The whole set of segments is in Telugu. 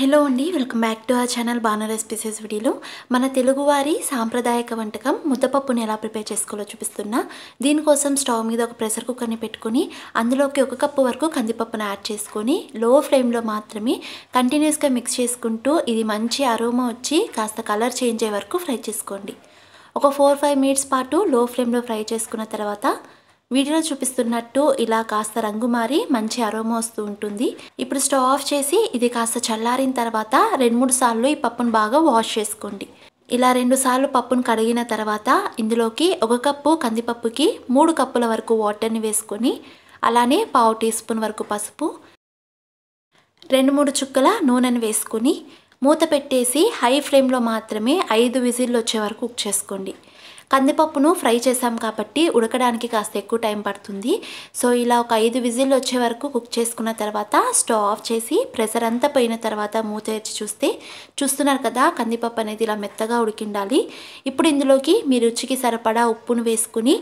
హలో అండి వెల్కమ్ బ్యాక్ టు ఆ ఛానల్ బాణ రెసిపీసెస్ వీడియోలో మన తెలుగువారి సాంప్రదాయక వంటకం ముద్దపప్పుని ఎలా ప్రిపేర్ చేసుకోవాలో చూపిస్తున్నా దీనికోసం స్టవ్ మీద ఒక ప్రెషర్ కుక్కర్ని పెట్టుకుని అందులోకి ఒక కప్పు వరకు కందిపప్పును యాడ్ చేసుకొని లో ఫ్లేమ్లో మాత్రమే కంటిన్యూస్గా మిక్స్ చేసుకుంటూ ఇది మంచి అరోమా వచ్చి కాస్త కలర్ చేంజ్ అయ్యే వరకు ఫ్రై చేసుకోండి ఒక ఫోర్ ఫైవ్ మినిట్స్ పాటు లో ఫ్లేమ్లో ఫ్రై చేసుకున్న తర్వాత వీడియోలో చూపిస్తున్నట్టు ఇలా కాస్త రంగు మారి మంచి అరోమా వస్తూ ఉంటుంది ఇప్పుడు స్టవ్ ఆఫ్ చేసి ఇది కాస్త చల్లారిన తర్వాత రెండు మూడు సార్లు ఈ పప్పును బాగా వాష్ చేసుకోండి ఇలా రెండుసార్లు పప్పును కడిగిన తర్వాత ఇందులోకి ఒక కప్పు కందిపప్పుకి మూడు కప్పుల వరకు వాటర్ని వేసుకొని అలానే పావు టీ స్పూన్ వరకు పసుపు రెండు మూడు చుక్కల నూనెను వేసుకొని మూత పెట్టేసి హై ఫ్లేమ్లో మాత్రమే ఐదు విజిల్లు వచ్చే వరకు కుక్ చేసుకోండి కందిపప్పును ఫ్రై చేసాం కాబట్టి ఉడకడానికి కాస్త ఎక్కువ టైం పడుతుంది సో ఇలా ఒక ఐదు విజిల్ వచ్చే వరకు కుక్ చేసుకున్న తర్వాత స్టవ్ ఆఫ్ చేసి ప్రెషర్ అంతా పోయిన తర్వాత మూత మూతేర్చి చూస్తే చూస్తున్నారు కదా కందిపప్పు అనేది ఇలా మెత్తగా ఉడికిండాలి ఇప్పుడు ఇందులోకి మీ రుచికి సరిపడా ఉప్పును వేసుకుని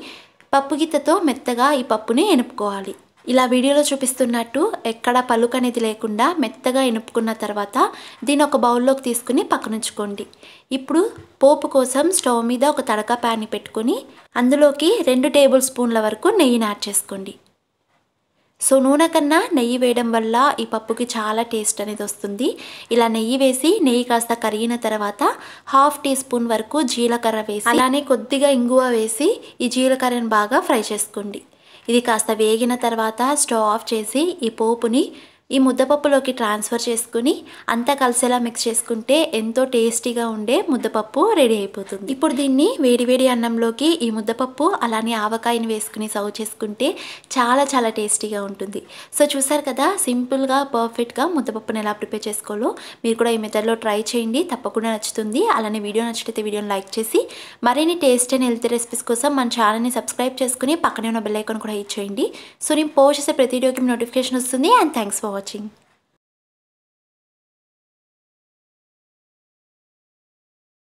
గిత్తతో మెత్తగా ఈ పప్పుని ఎనుపుకోవాలి ఇలా వీడియోలో చూపిస్తున్నట్టు ఎక్కడ పలుకు అనేది లేకుండా మెత్తగా ఇనుపుకున్న తర్వాత దీన్ని ఒక బౌల్లోకి తీసుకుని పక్కనుంచుకోండి ఇప్పుడు పోపు కోసం స్టవ్ మీద ఒక తడక ప్యాన్ పెట్టుకుని అందులోకి రెండు టేబుల్ స్పూన్ల వరకు నెయ్యిని యాడ్ చేసుకోండి సో నూనె కన్నా నెయ్యి వేయడం వల్ల ఈ పప్పుకి చాలా టేస్ట్ అనేది వస్తుంది ఇలా నెయ్యి వేసి నెయ్యి కాస్త కరిగిన తర్వాత హాఫ్ టీ స్పూన్ వరకు జీలకర్ర వేసి అలానే కొద్దిగా ఇంగువ వేసి ఈ జీలకర్రను బాగా ఫ్రై చేసుకోండి ఇది కాస్త వేగిన తర్వాత స్టవ్ ఆఫ్ చేసి ఈ పోపుని ఈ ముద్దపప్పులోకి ట్రాన్స్ఫర్ చేసుకుని అంతా కలిసేలా మిక్స్ చేసుకుంటే ఎంతో టేస్టీగా ఉండే ముద్దపప్పు రెడీ అయిపోతుంది ఇప్పుడు దీన్ని వేడివేడి అన్నంలోకి ఈ ముద్దపప్పు అలానే ఆవకాయని వేసుకుని సర్వ్ చేసుకుంటే చాలా చాలా టేస్టీగా ఉంటుంది సో చూసారు కదా సింపుల్గా పర్ఫెక్ట్గా ముద్దపప్పును ఎలా ప్రిపేర్ చేసుకోవాలో మీరు కూడా ఈ మెథడ్లో ట్రై చేయండి తప్పకుండా నచ్చుతుంది అలానే వీడియో నచ్చితే వీడియోని లైక్ చేసి మరిన్ని టేస్ట్ అని హెల్తీ రెసిపీస్ కోసం మన ఛానల్ని సబ్స్క్రైబ్ చేసుకుని పక్కనే ఉన్న బెల్లైకాన్ కూడా హిట్ చేయండి సో నేను పోస్ట్ చేసే ప్రతి వీడియోకి నోటిఫికేషన్ వస్తుంది అండ్ థ్యాంక్స్ ఫర్ watching.